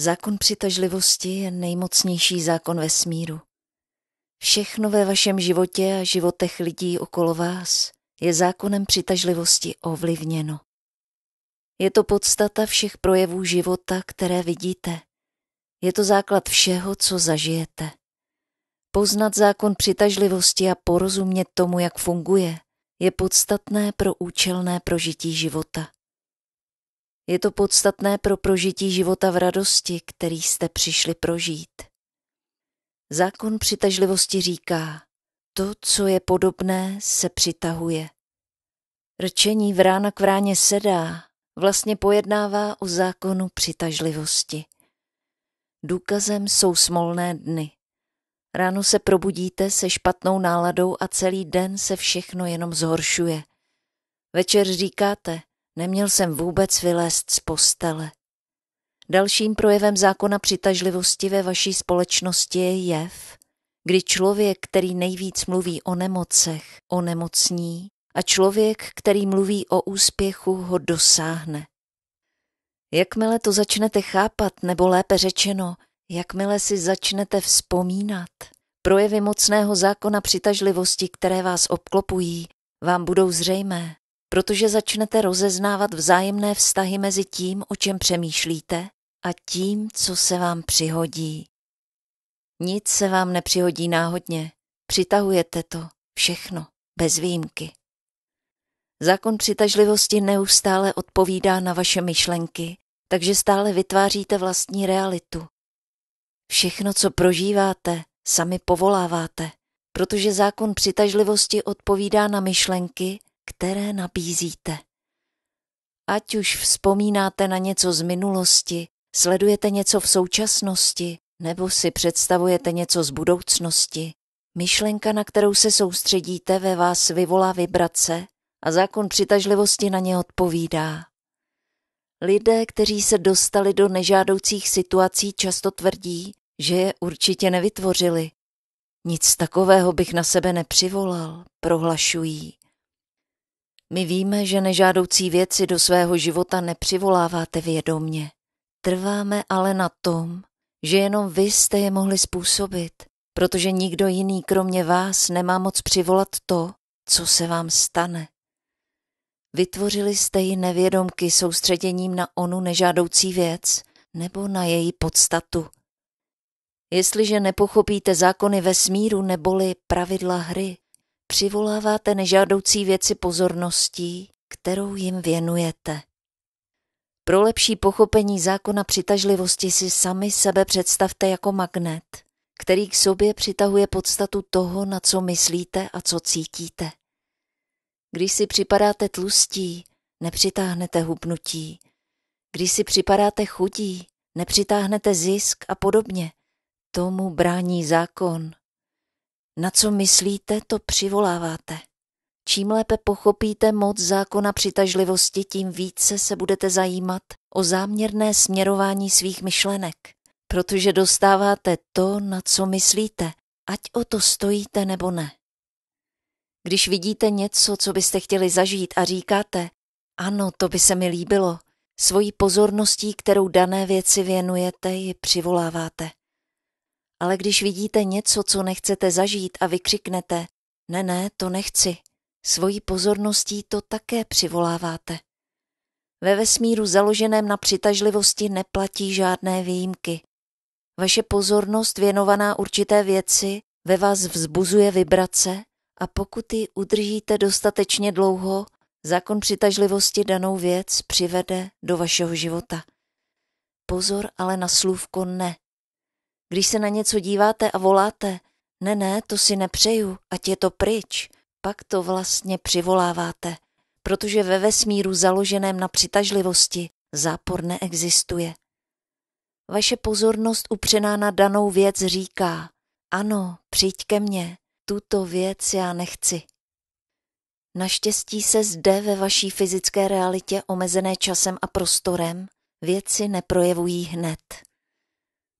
Zákon přitažlivosti je nejmocnější zákon ve smíru. Všechno ve vašem životě a životech lidí okolo vás je zákonem přitažlivosti ovlivněno. Je to podstata všech projevů života, které vidíte. Je to základ všeho, co zažijete. Poznat zákon přitažlivosti a porozumět tomu, jak funguje, je podstatné pro účelné prožití života. Je to podstatné pro prožití života v radosti, který jste přišli prožít. Zákon přitažlivosti říká, to, co je podobné, se přitahuje. Rčení rána k vráně sedá, vlastně pojednává o zákonu přitažlivosti. Důkazem jsou smolné dny. Ráno se probudíte se špatnou náladou a celý den se všechno jenom zhoršuje. Večer říkáte, Neměl jsem vůbec vylézt z postele. Dalším projevem zákona přitažlivosti ve vaší společnosti je jev, kdy člověk, který nejvíc mluví o nemocech, o nemocní, a člověk, který mluví o úspěchu, ho dosáhne. Jakmile to začnete chápat, nebo lépe řečeno, jakmile si začnete vzpomínat, projevy mocného zákona přitažlivosti, které vás obklopují, vám budou zřejmé protože začnete rozeznávat vzájemné vztahy mezi tím, o čem přemýšlíte, a tím, co se vám přihodí. Nic se vám nepřihodí náhodně, přitahujete to, všechno, bez výjimky. Zákon přitažlivosti neustále odpovídá na vaše myšlenky, takže stále vytváříte vlastní realitu. Všechno, co prožíváte, sami povoláváte, protože zákon přitažlivosti odpovídá na myšlenky, které nabízíte. Ať už vzpomínáte na něco z minulosti, sledujete něco v současnosti nebo si představujete něco z budoucnosti, myšlenka, na kterou se soustředíte, ve vás vyvolá vibrace a zákon přitažlivosti na ně odpovídá. Lidé, kteří se dostali do nežádoucích situací, často tvrdí, že je určitě nevytvořili. Nic takového bych na sebe nepřivolal, prohlašují. My víme, že nežádoucí věci do svého života nepřivoláváte vědomně. Trváme ale na tom, že jenom vy jste je mohli způsobit, protože nikdo jiný kromě vás nemá moc přivolat to, co se vám stane. Vytvořili jste ji nevědomky soustředěním na onu nežádoucí věc nebo na její podstatu. Jestliže nepochopíte zákony vesmíru neboli pravidla hry, přivoláváte nežádoucí věci pozorností, kterou jim věnujete. Pro lepší pochopení zákona přitažlivosti si sami sebe představte jako magnet, který k sobě přitahuje podstatu toho, na co myslíte a co cítíte. Když si připadáte tlustí, nepřitáhnete hubnutí. Když si připadáte chudí, nepřitáhnete zisk a podobně. Tomu brání zákon na co myslíte, to přivoláváte. Čím lépe pochopíte moc zákona přitažlivosti, tím více se budete zajímat o záměrné směrování svých myšlenek, protože dostáváte to, na co myslíte, ať o to stojíte nebo ne. Když vidíte něco, co byste chtěli zažít a říkáte, ano, to by se mi líbilo, svojí pozorností, kterou dané věci věnujete, ji přivoláváte. Ale když vidíte něco, co nechcete zažít a vykřiknete, ne, ne, to nechci, svojí pozorností to také přivoláváte. Ve vesmíru založeném na přitažlivosti neplatí žádné výjimky. Vaše pozornost věnovaná určité věci ve vás vzbuzuje vibrace a pokud ji udržíte dostatečně dlouho, zákon přitažlivosti danou věc přivede do vašeho života. Pozor ale na slůvko ne. Když se na něco díváte a voláte, ne, ne, to si nepřeju, ať je to pryč, pak to vlastně přivoláváte, protože ve vesmíru založeném na přitažlivosti zápor neexistuje. Vaše pozornost upřená na danou věc říká, ano, přijď ke mně, tuto věc já nechci. Naštěstí se zde ve vaší fyzické realitě omezené časem a prostorem věci neprojevují hned.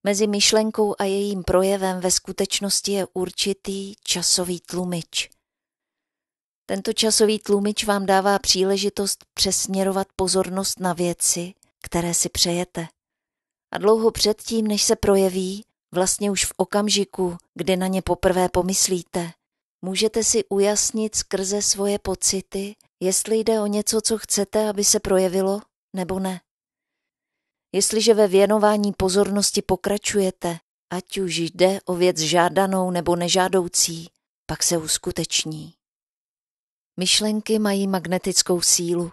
Mezi myšlenkou a jejím projevem ve skutečnosti je určitý časový tlumič. Tento časový tlumič vám dává příležitost přesměrovat pozornost na věci, které si přejete. A dlouho předtím, než se projeví, vlastně už v okamžiku, kdy na ně poprvé pomyslíte, můžete si ujasnit skrze svoje pocity, jestli jde o něco, co chcete, aby se projevilo, nebo ne. Jestliže ve věnování pozornosti pokračujete, ať už jde o věc žádanou nebo nežádoucí, pak se uskuteční. Myšlenky mají magnetickou sílu.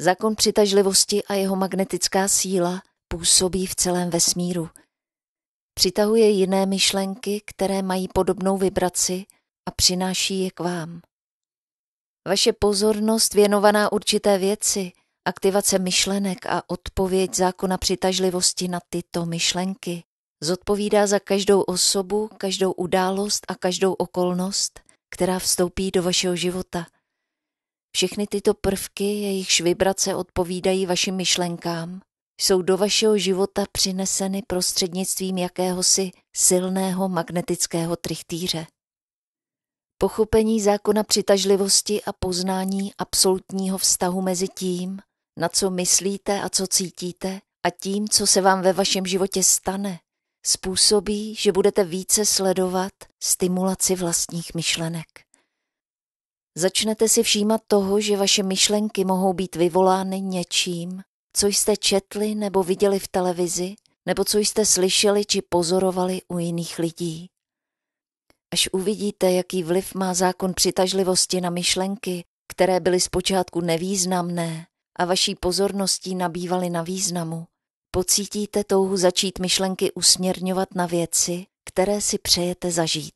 Zákon přitažlivosti a jeho magnetická síla působí v celém vesmíru. Přitahuje jiné myšlenky, které mají podobnou vibraci a přináší je k vám. Vaše pozornost věnovaná určité věci – Aktivace myšlenek a odpověď zákona přitažlivosti na tyto myšlenky zodpovídá za každou osobu, každou událost a každou okolnost, která vstoupí do vašeho života. Všechny tyto prvky, jejichž vibrace odpovídají vašim myšlenkám, jsou do vašeho života přineseny prostřednictvím jakéhosi silného magnetického trichtýře. Pochopení zákona přitažlivosti a poznání absolutního vztahu mezi tím, na co myslíte a co cítíte a tím, co se vám ve vašem životě stane, způsobí, že budete více sledovat stimulaci vlastních myšlenek. Začnete si všímat toho, že vaše myšlenky mohou být vyvolány něčím, co jste četli nebo viděli v televizi, nebo co jste slyšeli či pozorovali u jiných lidí. Až uvidíte, jaký vliv má zákon přitažlivosti na myšlenky, které byly zpočátku nevýznamné, a vaší pozorností nabývaly na významu, pocítíte touhu začít myšlenky usměrňovat na věci, které si přejete zažít.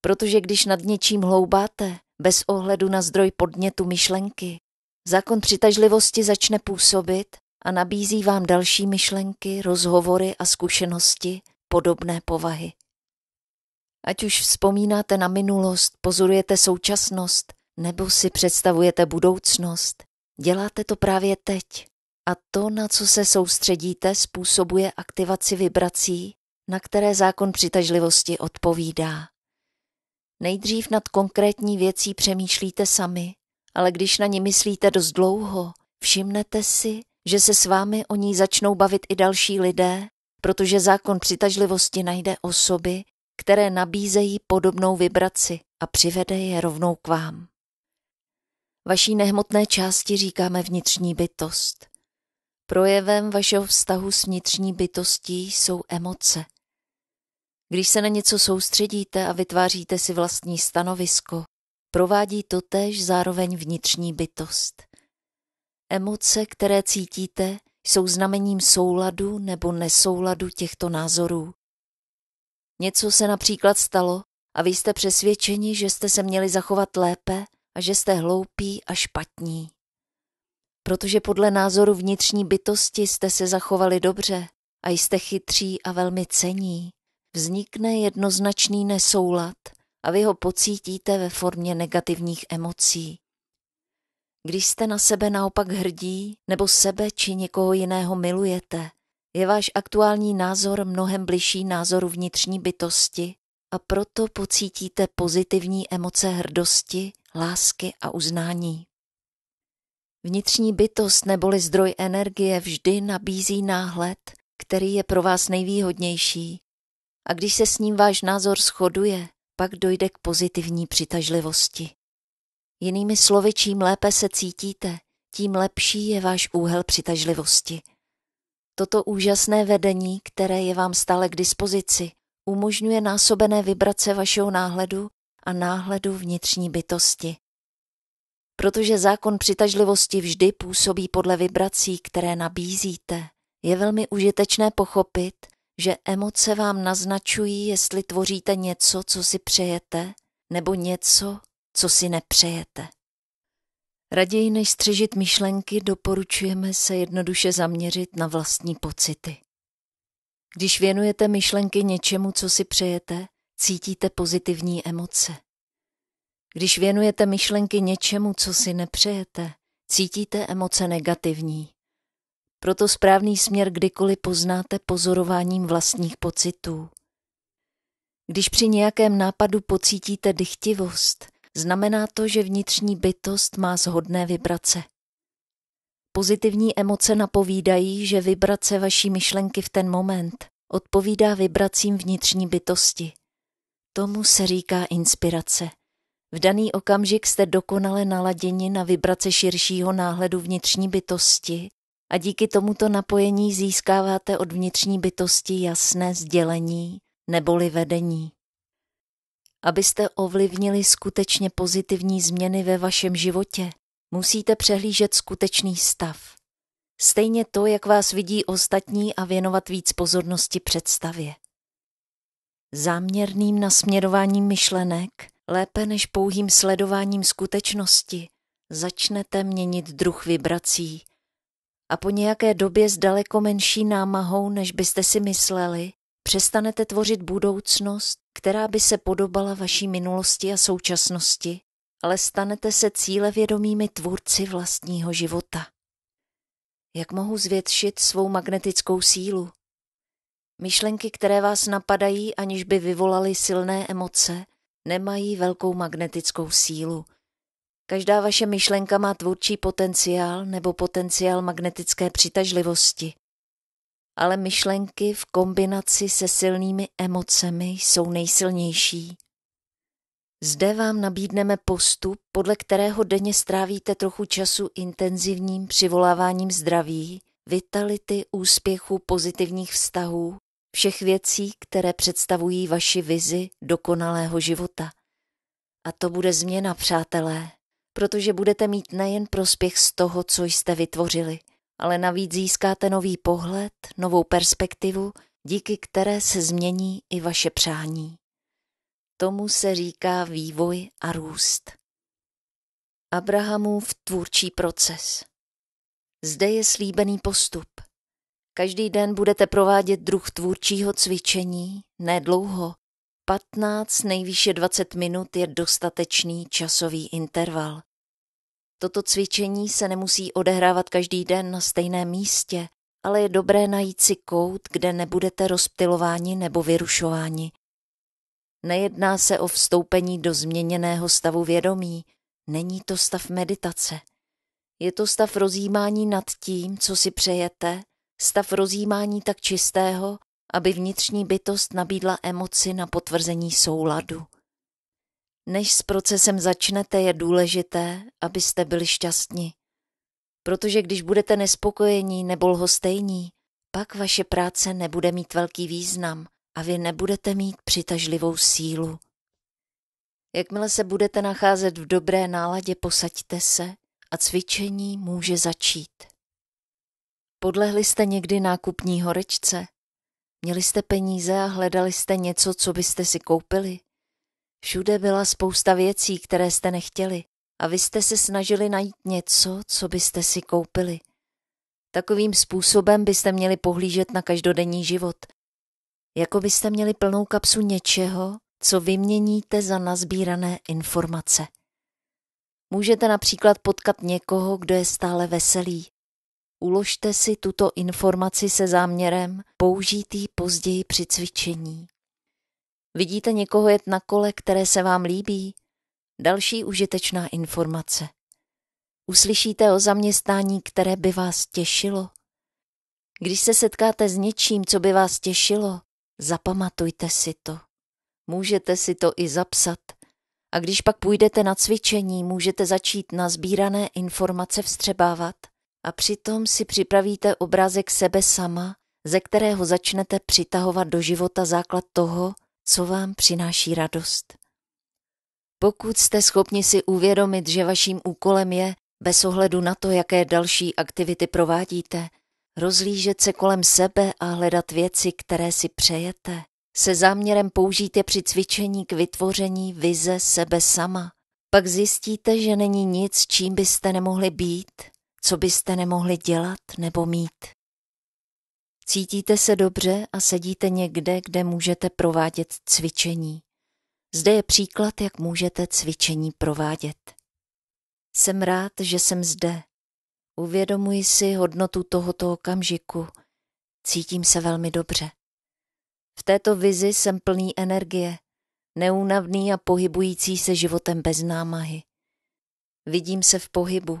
Protože když nad něčím hloubáte, bez ohledu na zdroj podnětu myšlenky, zákon přitažlivosti začne působit a nabízí vám další myšlenky, rozhovory a zkušenosti podobné povahy. Ať už vzpomínáte na minulost, pozorujete současnost nebo si představujete budoucnost, Děláte to právě teď a to, na co se soustředíte, způsobuje aktivaci vibrací, na které zákon přitažlivosti odpovídá. Nejdřív nad konkrétní věcí přemýšlíte sami, ale když na ní myslíte dost dlouho, všimnete si, že se s vámi o ní začnou bavit i další lidé, protože zákon přitažlivosti najde osoby, které nabízejí podobnou vibraci a přivede je rovnou k vám. Vaší nehmotné části říkáme vnitřní bytost. Projevem vašeho vztahu s vnitřní bytostí jsou emoce. Když se na něco soustředíte a vytváříte si vlastní stanovisko, provádí to též zároveň vnitřní bytost. Emoce, které cítíte, jsou znamením souladu nebo nesouladu těchto názorů. Něco se například stalo a vy jste přesvědčeni, že jste se měli zachovat lépe a že jste hloupí a špatní. Protože podle názoru vnitřní bytosti jste se zachovali dobře a jste chytří a velmi cení, vznikne jednoznačný nesoulad a vy ho pocítíte ve formě negativních emocí. Když jste na sebe naopak hrdí, nebo sebe či někoho jiného milujete, je váš aktuální názor mnohem bližší názoru vnitřní bytosti a proto pocítíte pozitivní emoce hrdosti lásky a uznání. Vnitřní bytost neboli zdroj energie vždy nabízí náhled, který je pro vás nejvýhodnější. A když se s ním váš názor shoduje, pak dojde k pozitivní přitažlivosti. Jinými slovy, čím lépe se cítíte, tím lepší je váš úhel přitažlivosti. Toto úžasné vedení, které je vám stále k dispozici, umožňuje násobené vibrace vašeho náhledu a náhledu vnitřní bytosti. Protože zákon přitažlivosti vždy působí podle vibrací, které nabízíte, je velmi užitečné pochopit, že emoce vám naznačují, jestli tvoříte něco, co si přejete, nebo něco, co si nepřejete. Raději než střežit myšlenky, doporučujeme se jednoduše zaměřit na vlastní pocity. Když věnujete myšlenky něčemu, co si přejete, cítíte pozitivní emoce. Když věnujete myšlenky něčemu, co si nepřejete, cítíte emoce negativní. Proto správný směr kdykoliv poznáte pozorováním vlastních pocitů. Když při nějakém nápadu pocítíte dychtivost, znamená to, že vnitřní bytost má zhodné vibrace. Pozitivní emoce napovídají, že vibrace vaší myšlenky v ten moment odpovídá vibracím vnitřní bytosti – Tomu se říká inspirace. V daný okamžik jste dokonale naladěni na vibrace širšího náhledu vnitřní bytosti a díky tomuto napojení získáváte od vnitřní bytosti jasné sdělení neboli vedení. Abyste ovlivnili skutečně pozitivní změny ve vašem životě, musíte přehlížet skutečný stav. Stejně to, jak vás vidí ostatní a věnovat víc pozornosti představě. Záměrným nasměrováním myšlenek, lépe než pouhým sledováním skutečnosti, začnete měnit druh vibrací a po nějaké době s daleko menší námahou, než byste si mysleli, přestanete tvořit budoucnost, která by se podobala vaší minulosti a současnosti, ale stanete se cílevědomými tvůrci vlastního života. Jak mohu zvětšit svou magnetickou sílu? Myšlenky, které vás napadají, aniž by vyvolaly silné emoce, nemají velkou magnetickou sílu. Každá vaše myšlenka má tvůrčí potenciál nebo potenciál magnetické přitažlivosti. Ale myšlenky v kombinaci se silnými emocemi jsou nejsilnější. Zde vám nabídneme postup, podle kterého denně strávíte trochu času intenzivním přivoláváním zdraví, vitality, úspěchu, pozitivních vztahů, všech věcí, které představují vaši vizi dokonalého života. A to bude změna, přátelé, protože budete mít nejen prospěch z toho, co jste vytvořili, ale navíc získáte nový pohled, novou perspektivu, díky které se změní i vaše přání. Tomu se říká vývoj a růst. Abrahamův tvůrčí proces. Zde je slíbený postup – Každý den budete provádět druh tvůrčího cvičení, nedlouho. 15, nejvýše 20 minut je dostatečný časový interval. Toto cvičení se nemusí odehrávat každý den na stejném místě, ale je dobré najít si kout, kde nebudete rozptilováni nebo vyrušováni. Nejedná se o vstoupení do změněného stavu vědomí, není to stav meditace. Je to stav rozjímání nad tím, co si přejete, Stav rozjímání tak čistého, aby vnitřní bytost nabídla emoci na potvrzení souladu. Než s procesem začnete, je důležité, abyste byli šťastní. Protože když budete nespokojení nebo lhostejní, pak vaše práce nebude mít velký význam a vy nebudete mít přitažlivou sílu. Jakmile se budete nacházet v dobré náladě, posaďte se a cvičení může začít. Podlehli jste někdy nákupní horečce? Měli jste peníze a hledali jste něco, co byste si koupili? Všude byla spousta věcí, které jste nechtěli a vy jste se snažili najít něco, co byste si koupili. Takovým způsobem byste měli pohlížet na každodenní život. Jako byste měli plnou kapsu něčeho, co vyměníte za nazbírané informace. Můžete například potkat někoho, kdo je stále veselý, Uložte si tuto informaci se záměrem použít ji později při cvičení. Vidíte někoho jet na kole, které se vám líbí? Další užitečná informace. Uslyšíte o zaměstnání, které by vás těšilo? Když se setkáte s něčím, co by vás těšilo, zapamatujte si to. Můžete si to i zapsat. A když pak půjdete na cvičení, můžete začít na sbírané informace vstřebávat – a přitom si připravíte obrázek sebe sama, ze kterého začnete přitahovat do života základ toho, co vám přináší radost. Pokud jste schopni si uvědomit, že vaším úkolem je, bez ohledu na to, jaké další aktivity provádíte, rozlížet se kolem sebe a hledat věci, které si přejete, se záměrem použít je při cvičení k vytvoření vize sebe sama, pak zjistíte, že není nic, čím byste nemohli být co byste nemohli dělat nebo mít. Cítíte se dobře a sedíte někde, kde můžete provádět cvičení. Zde je příklad, jak můžete cvičení provádět. Jsem rád, že jsem zde. Uvědomuji si hodnotu tohoto okamžiku. Cítím se velmi dobře. V této vizi jsem plný energie, neúnavný a pohybující se životem bez námahy. Vidím se v pohybu,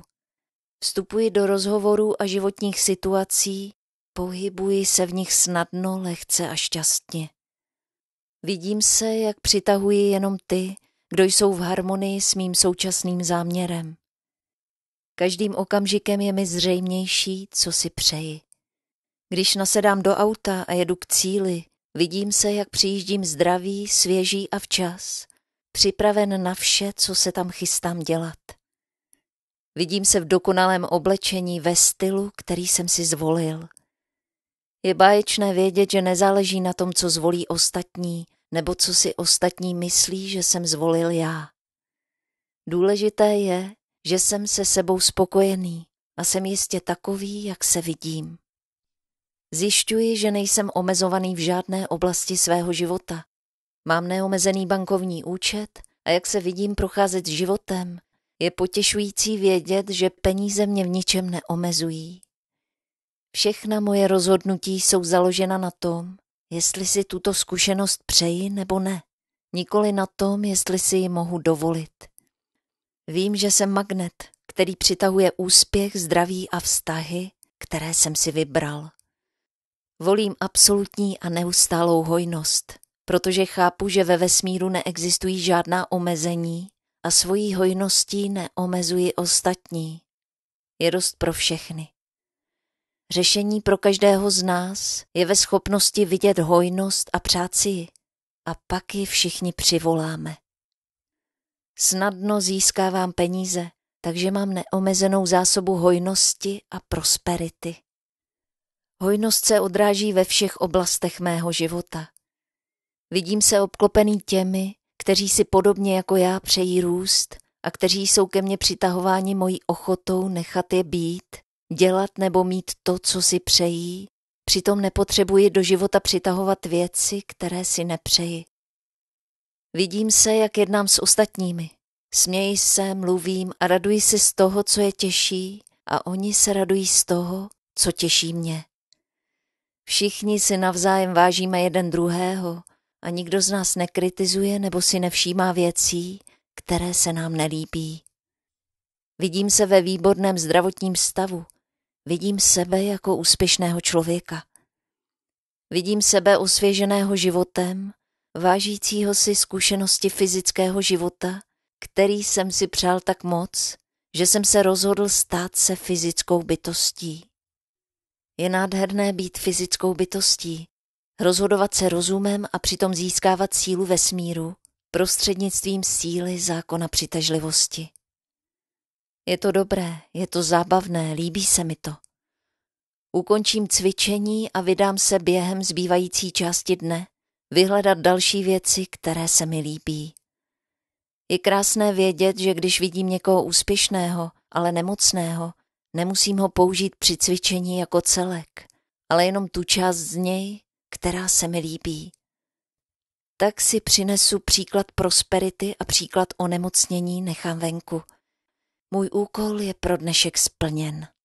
Vstupuji do rozhovorů a životních situací, pohybuji se v nich snadno, lehce a šťastně. Vidím se, jak přitahuji jenom ty, kdo jsou v harmonii s mým současným záměrem. Každým okamžikem je mi zřejmější, co si přeji. Když nasedám do auta a jedu k cíli, vidím se, jak přijíždím zdravý, svěží a včas, připraven na vše, co se tam chystám dělat. Vidím se v dokonalém oblečení ve stylu, který jsem si zvolil. Je báječné vědět, že nezáleží na tom, co zvolí ostatní, nebo co si ostatní myslí, že jsem zvolil já. Důležité je, že jsem se sebou spokojený a jsem jistě takový, jak se vidím. Zjišťuji, že nejsem omezovaný v žádné oblasti svého života. Mám neomezený bankovní účet a jak se vidím procházet životem, je potěšující vědět, že peníze mě v ničem neomezují. Všechna moje rozhodnutí jsou založena na tom, jestli si tuto zkušenost přeji nebo ne, nikoli na tom, jestli si ji mohu dovolit. Vím, že jsem magnet, který přitahuje úspěch, zdraví a vztahy, které jsem si vybral. Volím absolutní a neustálou hojnost, protože chápu, že ve vesmíru neexistují žádná omezení a svojí hojností neomezuji ostatní. Je dost pro všechny. Řešení pro každého z nás je ve schopnosti vidět hojnost a přáci ji. A pak ji všichni přivoláme. Snadno získávám peníze, takže mám neomezenou zásobu hojnosti a prosperity. Hojnost se odráží ve všech oblastech mého života. Vidím se obklopený těmi, kteří si podobně jako já přejí růst a kteří jsou ke mně přitahováni mojí ochotou nechat je být, dělat nebo mít to, co si přejí, přitom nepotřebuji do života přitahovat věci, které si nepřeji. Vidím se, jak jednám s ostatními. Směji se, mluvím a raduji se z toho, co je těší, a oni se radují z toho, co těší mě. Všichni si navzájem vážíme jeden druhého a nikdo z nás nekritizuje nebo si nevšímá věcí, které se nám nelíbí. Vidím se ve výborném zdravotním stavu. Vidím sebe jako úspěšného člověka. Vidím sebe osvěženého životem, vážícího si zkušenosti fyzického života, který jsem si přál tak moc, že jsem se rozhodl stát se fyzickou bytostí. Je nádherné být fyzickou bytostí, rozhodovat se rozumem a přitom získávat sílu ve smíru prostřednictvím síly zákona přitažlivosti. Je to dobré, je to zábavné, líbí se mi to. Ukončím cvičení a vydám se během zbývající části dne vyhledat další věci, které se mi líbí. Je krásné vědět, že když vidím někoho úspěšného, ale nemocného, nemusím ho použít při cvičení jako celek, ale jenom tu část z něj, která se mi líbí. Tak si přinesu příklad prosperity a příklad onemocnění nechám venku. Můj úkol je pro dnešek splněn.